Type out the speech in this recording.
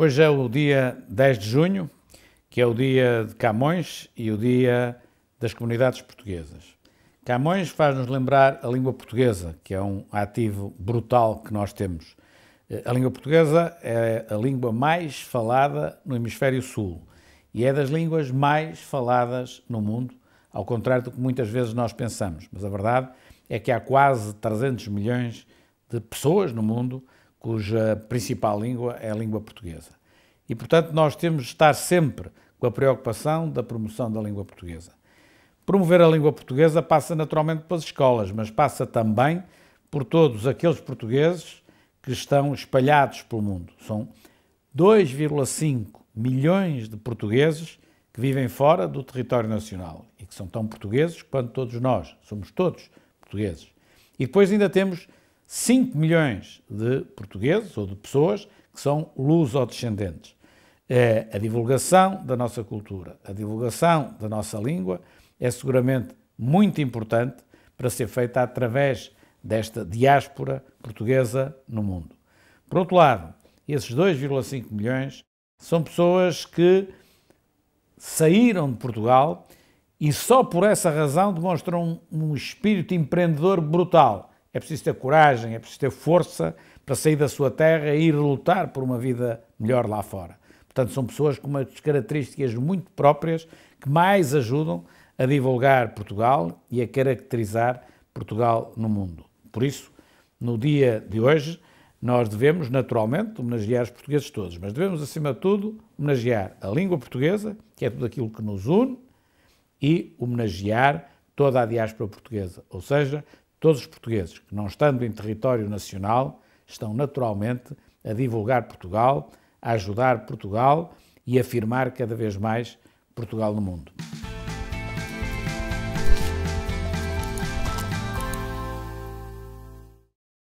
Hoje é o dia 10 de junho, que é o dia de Camões e o dia das comunidades portuguesas. Camões faz-nos lembrar a língua portuguesa, que é um ativo brutal que nós temos. Eh, a língua portuguesa é a língua mais falada no hemisfério sul e é das línguas mais faladas no mundo, ao contrário do que muitas vezes nós pensamos. Mas a verdade é que há quase 300 milhões de pessoas no mundo cuja principal língua é a língua portuguesa. E, portanto, nós temos de estar sempre com a preocupação da promoção da língua portuguesa. Promover a língua portuguesa passa naturalmente pelas escolas, mas passa também por todos aqueles portugueses que estão espalhados pelo mundo. São 2,5 milhões de portugueses que vivem fora do território nacional e que são tão portugueses quanto todos nós. Somos todos portugueses. E depois ainda temos 5 milhões de portugueses ou de pessoas que são luso-descendentes. É, a divulgação da nossa cultura, a divulgação da nossa língua é seguramente muito importante para ser feita através desta diáspora portuguesa no mundo. Por outro lado, esses 2,5 milhões são pessoas que saíram de Portugal e só por essa razão demonstram um, um espírito empreendedor brutal é preciso ter coragem, é preciso ter força para sair da sua terra e ir lutar por uma vida melhor lá fora. Portanto, são pessoas com umas características muito próprias que mais ajudam a divulgar Portugal e a caracterizar Portugal no mundo. Por isso, no dia de hoje, nós devemos, naturalmente, homenagear os portugueses todos, mas devemos, acima de tudo, homenagear a língua portuguesa, que é tudo aquilo que nos une, e homenagear toda a diáspora portuguesa, ou seja, Todos os portugueses que, não estando em território nacional, estão naturalmente a divulgar Portugal, a ajudar Portugal e a afirmar cada vez mais Portugal no mundo.